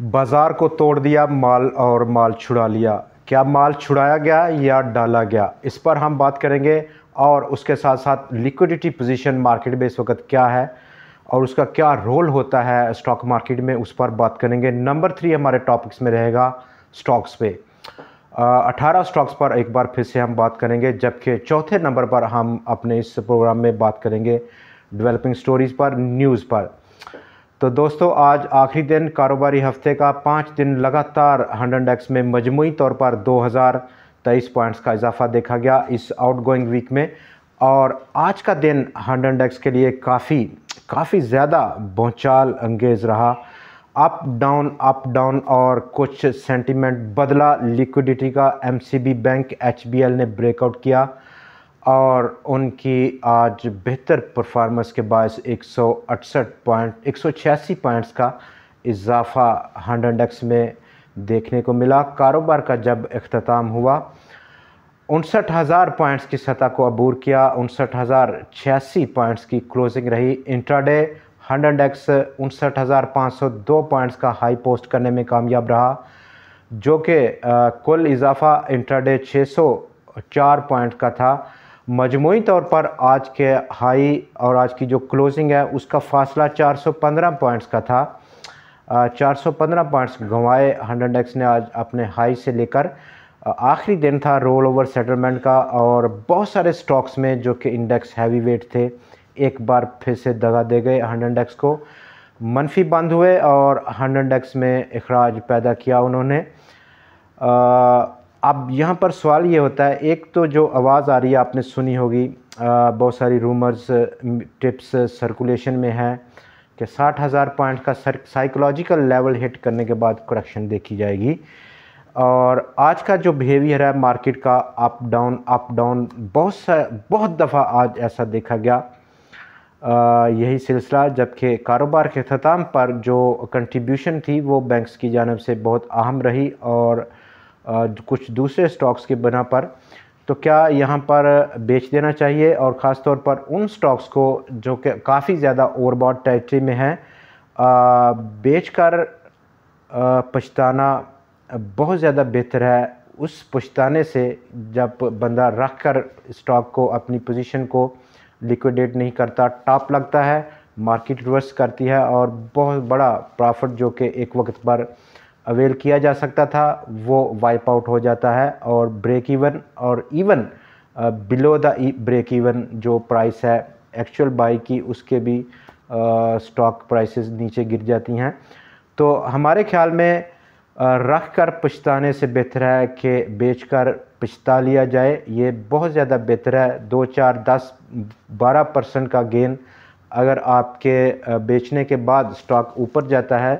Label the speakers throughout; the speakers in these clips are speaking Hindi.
Speaker 1: बाज़ार को तोड़ दिया माल और माल छुड़ा लिया क्या माल छुड़ाया गया या डाला गया इस पर हम बात करेंगे और उसके साथ साथ लिक्विडिटी पोजीशन मार्केट में इस वक्त क्या है और उसका क्या रोल होता है स्टॉक मार्केट में उस पर बात करेंगे नंबर थ्री हमारे टॉपिक्स में रहेगा स्टॉक्स पे अठारह स्टॉक्स पर एक बार फिर से हम बात करेंगे जबकि चौथे नंबर पर हम अपने इस प्रोग्राम में बात करेंगे डेवलपिंग स्टोरीज़ पर न्यूज़ पर तो दोस्तों आज आखिरी दिन कारोबारी हफ्ते का पाँच दिन लगातार हंड्रेड एक्स में मजमू तौर पर दो हज़ार तेईस पॉइंट्स का इजाफा देखा गया इस आउट गोइंग वीक में और आज का दिन हंड्रेड एक्स के लिए काफ़ी काफ़ी ज़्यादा भोचाल अंगेज़ रहा अप डाउन अप डाउन और कुछ सेंटीमेंट बदला लिक्विडिटी का एमसीबी बैंक एचबीएल ने ब्रेकआउट किया और उनकी आज बेहतर परफार्मेंस के बायस एक सौ अड़सठ पॉइंट एक सौ छियासी पॉइंट्स का इजाफा हंड इंडेक्स में देखने को मिला कारोबार का जब अख्ताम हुआ उनसठ हज़ार पॉइंट्स की सतह को अबूर किया उनसठ हज़ार छियासी पॉइंट्स की क्लोजिंग रही इंट्राडे हंड इंडेक्स उनसठ हज़ार पाँच सौ दो पॉइंट्स का हाई पोस्ट करने में कामयाब रहा जो कि कुल इजाफा इंट्राडे छः सौ चार पॉइंट का था मजमू तौर पर आज के हाई और आज की जो क्लोजिंग है उसका फासला 415 पॉइंट्स का था आ, 415 पॉइंट्स गंवाए हंड्रेड एक्स ने आज अपने हाई से लेकर आखिरी दिन था रोल ओवर सेटलमेंट का और बहुत सारे स्टॉक्स में जो कि इंडेक्स हैवी वेट थे एक बार फिर से दगा दे गए हंड्रेड एक्स को मनफी बंद हुए और हंड्रेड एक्स में अखराज पैदा किया उन्होंने आ, अब यहाँ पर सवाल ये होता है एक तो जो आवाज़ आ रही है आपने सुनी होगी बहुत सारी रूमर्स टिप्स सर्कुलेशन में हैं कि साठ हज़ार पॉइंट का साइकोलॉजिकल लेवल हिट करने के बाद करेक्शन देखी जाएगी और आज का जो बिहेवियर है मार्केट का अप डाउन अप डाउन बहुत सा बहुत दफ़ा आज ऐसा देखा गया आ, यही सिलसिला जबकि कारोबार के अख्ताम पर जो कंट्रीब्यूशन थी वो बैंक्स की जानब से बहुत अहम रही और कुछ दूसरे स्टॉक्स के बना पर तो क्या यहाँ पर बेच देना चाहिए और ख़ास तौर पर उन स्टॉक्स को जो कि काफ़ी ज़्यादा ओवरबॉड टेरिटरी में हैं बेच कर पछताना बहुत ज़्यादा बेहतर है उस पछताने से जब बंदा रख कर स्टॉक को अपनी पोजीशन को लिक्विडेट नहीं करता टॉप लगता है मार्केट रिवर्स करती है और बहुत बड़ा प्रॉफिट जो कि एक वक्त पर अवेल किया जा सकता था वो वाइप आउट हो जाता है और ब्रेक इवन और even below the break even जो प्राइस है एक्चुअल बाई की उसके भी स्टॉक uh, प्राइसेस नीचे गिर जाती हैं तो हमारे ख्याल में uh, रख कर पछताने से बेहतर है कि बेच कर पछता लिया जाए ये बहुत ज़्यादा बेहतर है दो चार दस बारह परसेंट का गेन अगर आपके uh, बेचने के बाद स्टॉक ऊपर जाता है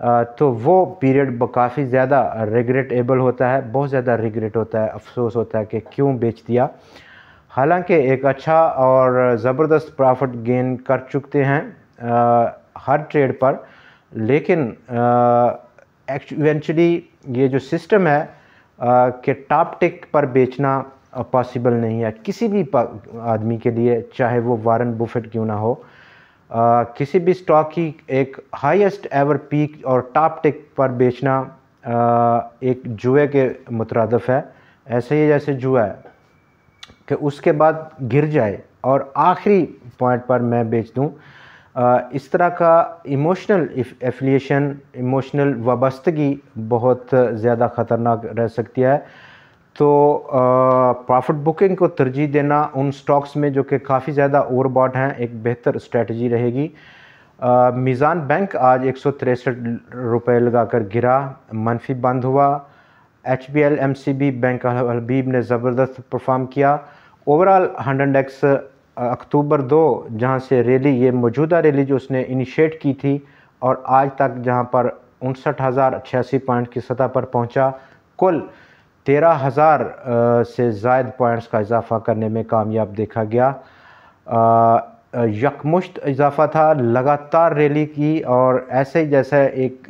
Speaker 1: तो वो पीरियड काफ़ी ज़्यादा रिग्रेटेबल होता है बहुत ज़्यादा रिग्रेट होता है अफसोस होता है कि क्यों बेच दिया हालांकि एक अच्छा और ज़बरदस्त प्रॉफिट गेन कर चुके हैं आ, हर ट्रेड पर लेकिन एक्चुअली ये जो सिस्टम है कि टॉप टिक पर बेचना पॉसिबल नहीं है किसी भी आदमी के लिए चाहे वो वारन बुफेट क्यों ना हो किसी भी स्टॉक की एक हाईएस्ट एवर पीक और टॉप टिक पर बेचना आ, एक जुए के मुतरदफ़ है ऐसे ही जैसे जुआ है कि उसके बाद गिर जाए और आखिरी पॉइंट पर मैं बेच दूं आ, इस तरह का इमोशनल एफिलिएशन इमोशनल वाबस्तगी बहुत ज़्यादा ख़तरनाक रह सकती है तो प्रॉफिट बुकिंग को तरजीह देना उन स्टॉक्स में जो कि काफ़ी ज़्यादा ओवरबॉट हैं एक बेहतर स्ट्रेटजी रहेगी मीज़ान बैंक आज एक सौ तिरसठ रुपये लगा कर गिरा मनफी बंद हुआ H B L M C B bank Habib ने ज़बरदस्त परफॉर्म किया ओवरऑल हंड इंडेक्स अक्टूबर दो जहाँ से रैली ये मौजूदा रैली जो उसने इनिशिएट की थी और आज तक जहाँ पर उनसठ हज़ार छियासी पॉइंट की सतह पर पहुँचा कुल तेरह हज़ार से जायद पॉइंट्स का इजाफा करने में कामयाब देखा गया यकमुश्त इजाफा था लगातार रैली की और ऐसे ही जैसे एक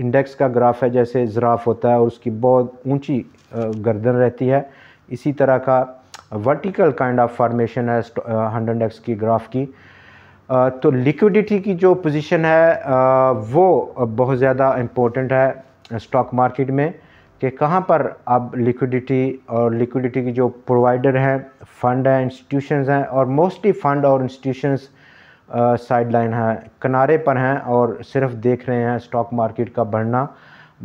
Speaker 1: इंडेक्स का ग्राफ है जैसे ज़राफ होता है और उसकी बहुत ऊंची गर्दन रहती है इसी तरह का वर्टिकल काइंड ऑफ फॉर्मेशन है हंड इंडेक्स की ग्राफ की तो लिक्विडिटी की जो पोजीशन है वो बहुत ज़्यादा इम्पोर्टेंट है स्टॉक मार्केट में कि कहाँ पर अब लिक्विडिटी और लिक्विडिटी की जो प्रोवाइडर हैं फंड हैं इंस्टीट्यूशंस हैं और मोस्टली फंड और इंस्टीट्यूशंस साइड लाइन हैं किनारे पर हैं और सिर्फ देख रहे हैं स्टॉक मार्केट का बढ़ना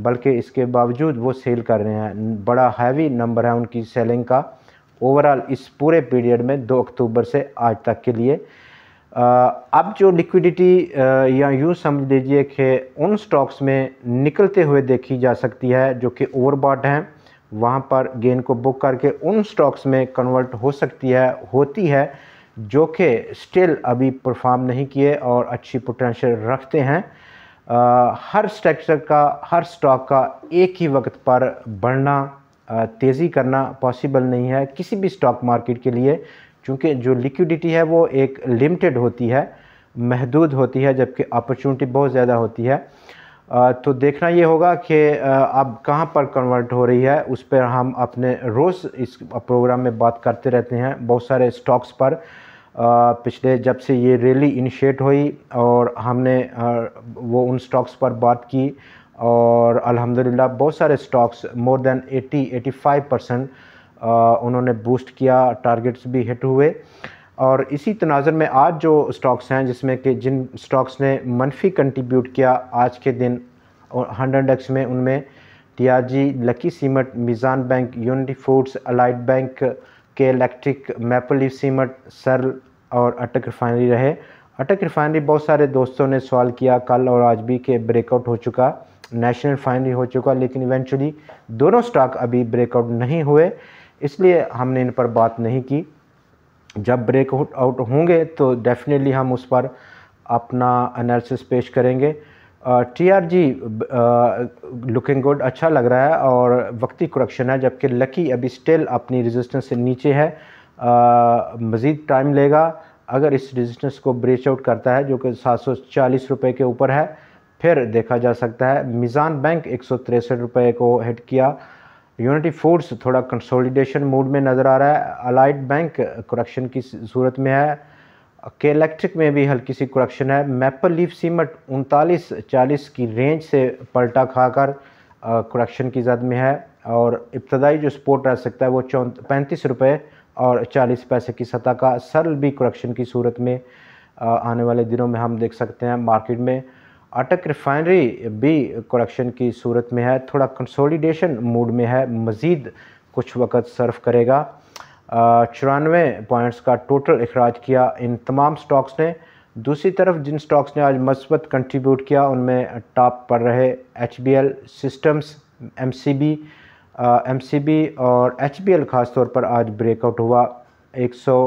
Speaker 1: बल्कि इसके बावजूद वो सेल कर रहे हैं बड़ा हैवी नंबर है उनकी सेलिंग का ओवरऑल इस पूरे पीरियड में दो अक्टूबर से आज तक के लिए अब जो लिक्विडिटी या यूँ समझ लीजिए कि उन स्टॉक्स में निकलते हुए देखी जा सकती है जो कि ओवरबॉट हैं वहाँ पर गेन को बुक करके उन स्टॉक्स में कन्वर्ट हो सकती है होती है जो कि स्टिल अभी परफॉर्म नहीं किए और अच्छी पोटेंशियल रखते हैं आ, हर स्टेक्चर का हर स्टॉक का एक ही वक्त पर बढ़ना तेज़ी करना पॉसिबल नहीं है किसी भी स्टॉक मार्केट के लिए क्योंकि जो लिक्विडिटी है वो एक लिमिटेड होती है महदूद होती है जबकि अपॉर्चुनिटी बहुत ज़्यादा होती है तो देखना ये होगा कि अब कहाँ पर कन्वर्ट हो रही है उस पर हम अपने रोज़ इस प्रोग्राम में बात करते रहते हैं बहुत सारे स्टॉक्स पर पिछले जब से ये रैली इनिशिएट हुई और हमने वो उन स्टॉक्स पर बात की और अल्हम्दुलिल्लाह बहुत सारे स्टॉक्स मोर देन 80 85 परसेंट उन्होंने बूस्ट किया टारगेट्स भी हिट हुए और इसी तनाजर में आज जो स्टॉक्स हैं जिसमें कि जिन स्टॉक्स ने मनफी कंट्रीब्यूट किया आज के दिन हंड्रेड एक्स में उनमें टियाजी Lucky cement Meezan bank Unity Foods Allied bank K electric Maple cement सरल और अटक रिफाइनरी रहे अटक रिफाइनरी बहुत सारे दोस्तों ने सवाल किया कल और आज भी कि ब्रेकआउट हो चुका नेशनल रिफाइनरी हो चुका लेकिन इवेंचुअली दोनों स्टॉक अभी ब्रेकआउट नहीं हुए इसलिए हमने इन पर बात नहीं की जब ब्रेक आउट होंगे तो डेफिनेटली हम उस पर अपना एनालिसिस पेश करेंगे T R G looking good अच्छा लग रहा है और वक्ती करेक्शन है जबकि लकी अभी स्टिल अपनी रेजिस्टेंस से नीचे है मज़ीद टाइम लेगा अगर इस रेजिस्टेंस को ब्रेच आउट करता है जो कि सात सौ चालीस रुपये के ऊपर है फिर देखा जा सकता है मिज़ान बैंक एक सौ तिरसठ रुपये को हिट किया यूनिटी फोर्स थोड़ा कंसोलिडेशन मूड में नज़र आ रहा है अलाइड बैंक करक्शन की सूरत में है के इलेक्ट्रिक में भी हल्की सी करक्शन है मैपल लीफ सीमट उनतालीस चालीस की रेंज से पलटा खाकर करक्शन की जद में है और इब्तदाई जो स्पोर्ट रह सकता है वो चौं पैंतीस रुपये और चालीस पैसे की सतह का सरल भी करक्शन की सूरत में आने वाले दिनों में हम देख सकते हैं मार्केट में अटक रिफाइनरी भी कोडक्शन की सूरत में है थोड़ा कंसोलिडेशन मूड में है मज़ीद कुछ वक़्त सर्व करेगा चौरानवे पॉइंट्स का टोटल अखराज किया इन तमाम स्टॉक्स ने दूसरी तरफ जिन स्टॉक्स ने आज मस्बत कंट्रीब्यूट किया उनमें टॉप पर रहे H B L systems M C B M C B और एच बी एल ख़ास तौर पर आज ब्रेकआउट हुआ एक सौ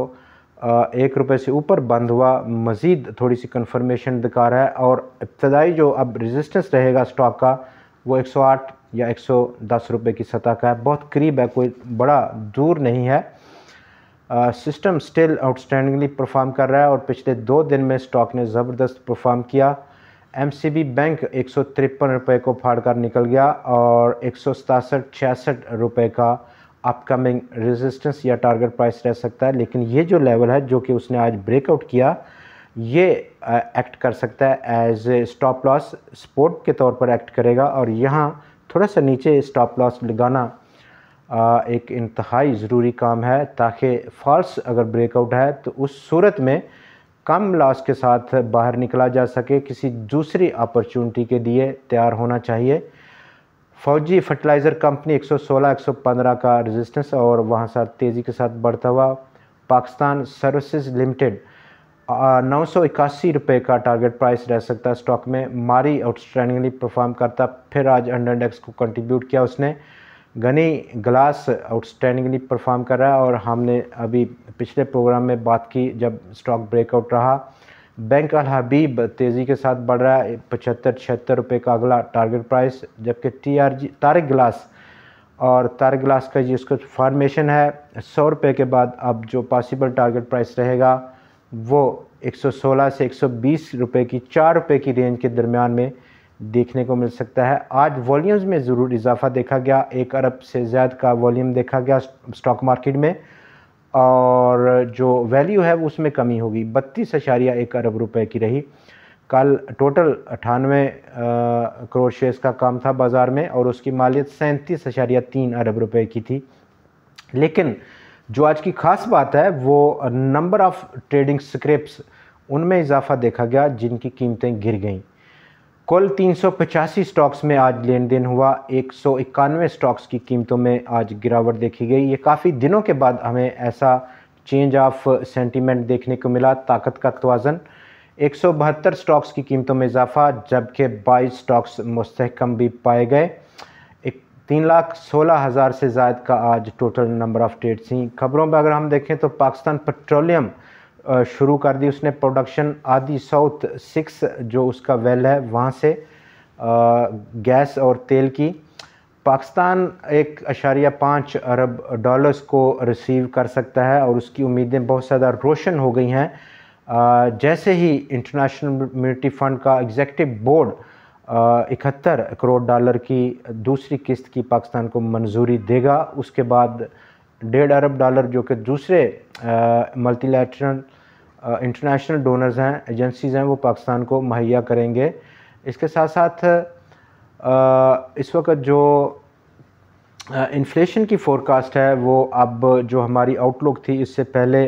Speaker 1: एक रुपये से ऊपर बंद हुआ मज़ीद थोड़ी सी कन्फर्मेशन दिखा रहा है और इब्तदाई जो अब रेजिस्टेंस रहेगा स्टॉक का वो 108 या 110 रुपए की सतह का है बहुत करीब है कोई बड़ा दूर नहीं है सिस्टम स्टिल आउटस्टैंडिंगली परफॉर्म कर रहा है और पिछले दो दिन में स्टॉक ने ज़बरदस्त परफॉर्म किया एम सी बी बैंक एक सौ को फाड़ कर निकल गया और एक सौ सतासठ छियासठ रुपये का अपकमिंग रेजिस्टेंस या टारगेट प्राइस रह सकता है लेकिन ये जो लेवल है जो कि उसने आज ब्रेकआउट किया ये एक्ट कर सकता है as a stop loss support के तौर पर एक्ट करेगा और यहाँ थोड़ा सा नीचे स्टॉप लॉस लगाना एक इंतहाई ज़रूरी काम है ताकि फॉल्स अगर ब्रेकआउट है तो उस सूरत में कम लॉस के साथ बाहर निकला जा सके किसी दूसरी अपॉर्चुनिटी के लिए तैयार होना चाहिए फौजी फर्टिलाइज़र कंपनी 116-115 का रेजिस्टेंस और वहाँ साथ तेज़ी के साथ बढ़ता हुआ पाकिस्तान सर्विसेज लिमिटेड नौ सौ इक्यासी रुपये का टारगेट प्राइस रह सकता है स्टॉक में मारी आउटस्टैंडिंगली परफॉर्म करता फिर आज अंडर इंडेक्स को कंट्रीब्यूट किया उसने गनी ग्लास आउटस्टैंडिंगली परफॉर्म कर रहा है और हमने अभी पिछले प्रोग्राम में बात की जब स्टॉक ब्रेकआउट रहा बैंक का हबीब तेज़ी के साथ बढ़ रहा है पचहत्तर छिहत्तर रुपये का अगला टारगेट प्राइस जबकि T R G Tariq glass और तारक ग्लास का जिसको फार्मेशन है सौ रुपये के बाद अब जो पॉसिबल टारगेट प्राइस रहेगा वो 116 से 120 रुपए की चार रुपये की रेंज के दरमियान में देखने को मिल सकता है आज वॉल्यूम्स में ज़रूर इजाफा देखा गया एक अरब से ज़्यादा का वॉल्यूम देखा गया स्टॉक मार्केट में और जो वैल्यू है उसमें कमी होगी बत्तीस अशारिया एक अरब रुपए की रही कल टोटल अठानवे करोड़ शेयर्स का काम था बाज़ार में और उसकी मालियत सैंतीस अशारिया तीन अरब रुपए की थी लेकिन जो आज की ख़ास बात है वो नंबर ऑफ़ ट्रेडिंग स्क्रिप्ट उनमें इजाफा देखा गया जिनकी कीमतें गिर गईं कुल तीन स्टॉक्स में आज लेन देन हुआ एक स्टॉक्स की कीमतों में आज गिरावट देखी गई ये काफ़ी दिनों के बाद हमें ऐसा चेंज ऑफ सेंटीमेंट देखने को मिला ताकत का तोज़न एक स्टॉक्स की कीमतों में इजाफा जबकि बाईस स्टॉक्स मस्तकम भी पाए गए एक तीन लाख सोलह हज़ार से जायद का आज टोटल नंबर ऑफ़ ट्रेड्स हैं खबरों में अगर हम देखें तो पाकिस्तान पेट्रोलियम शुरू कर दी उसने प्रोडक्शन आदि साउथ सिक्स जो उसका वेल है वहाँ से गैस और तेल की पाकिस्तान एक अशारिया पाँच अरब डॉलर्स को रिसीव कर सकता है और उसकी उम्मीदें बहुत ज़्यादा रोशन हो गई हैं जैसे ही इंटरनेशनल म्यूनिटी फ़ंड का एग्जेक्टिव बोर्ड इकहत्तर करोड़ डॉलर की दूसरी किस्त की पाकिस्तान को मंजूरी देगा उसके बाद डेढ़ अरब डॉलर जो कि दूसरे मल्टीलैटरल इंटरनेशनल डोनर्स हैं एजेंसीज़ हैं वो पाकिस्तान को मुहैया करेंगे इसके साथ साथ आ, इस वक्त जो इन्फ्लेशन की फोरकास्ट है वो अब जो हमारी आउटलुक थी इससे पहले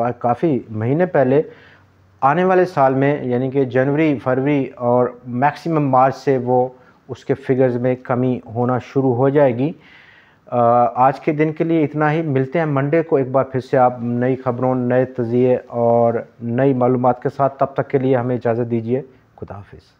Speaker 1: काफ़ी महीने पहले आने वाले साल में यानी कि जनवरी फरवरी और मैक्सिमम मार्च से वो उसके फिगर्स में कमी होना शुरू हो जाएगी आज के दिन के लिए इतना ही मिलते हैं मंडे को एक बार फिर से आप नई खबरों नए तजिए और नई मालूम के साथ तब तक के लिए हमें इजाज़त दीजिए खुदाफिज़